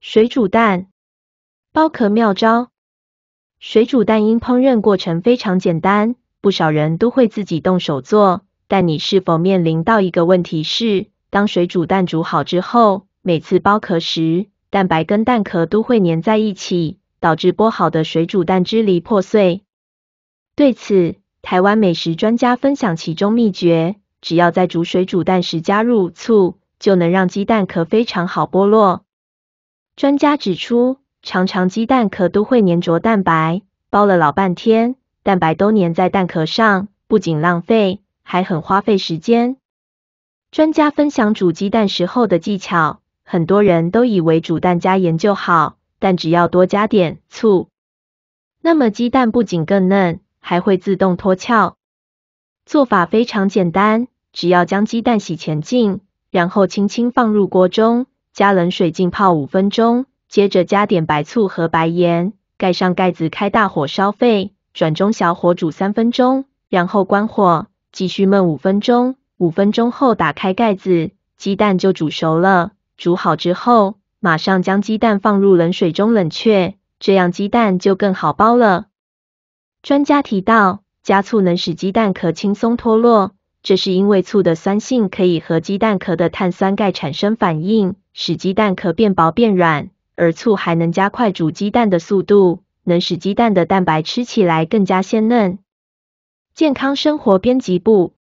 水煮蛋剥壳妙招：水煮蛋因烹饪过程非常简单，不少人都会自己动手做。但你是否面临到一个问题是，当水煮蛋煮好之后，每次剥壳时，蛋白跟蛋壳都会粘在一起，导致剥好的水煮蛋支离破碎。对此，台湾美食专家分享其中秘诀，只要在煮水煮蛋时加入醋，就能让鸡蛋壳非常好剥落。专家指出，常常鸡蛋壳都会粘着蛋白，包了老半天，蛋白都粘在蛋壳上，不仅浪费，还很花费时间。专家分享煮鸡蛋时候的技巧，很多人都以为煮蛋加盐就好，但只要多加点醋，那么鸡蛋不仅更嫩，还会自动脱壳。做法非常简单，只要将鸡蛋洗前净，然后轻轻放入锅中。加冷水浸泡五分钟，接着加点白醋和白盐，盖上盖子，开大火烧沸，转中小火煮三分钟，然后关火，继续焖五分钟。五分钟后打开盖子，鸡蛋就煮熟了。煮好之后，马上将鸡蛋放入冷水中冷却，这样鸡蛋就更好剥了。专家提到，加醋能使鸡蛋壳轻松脱落，这是因为醋的酸性可以和鸡蛋壳的碳酸钙产生反应。使鸡蛋壳变薄变软，而醋还能加快煮鸡蛋的速度，能使鸡蛋的蛋白吃起来更加鲜嫩。健康生活编辑部。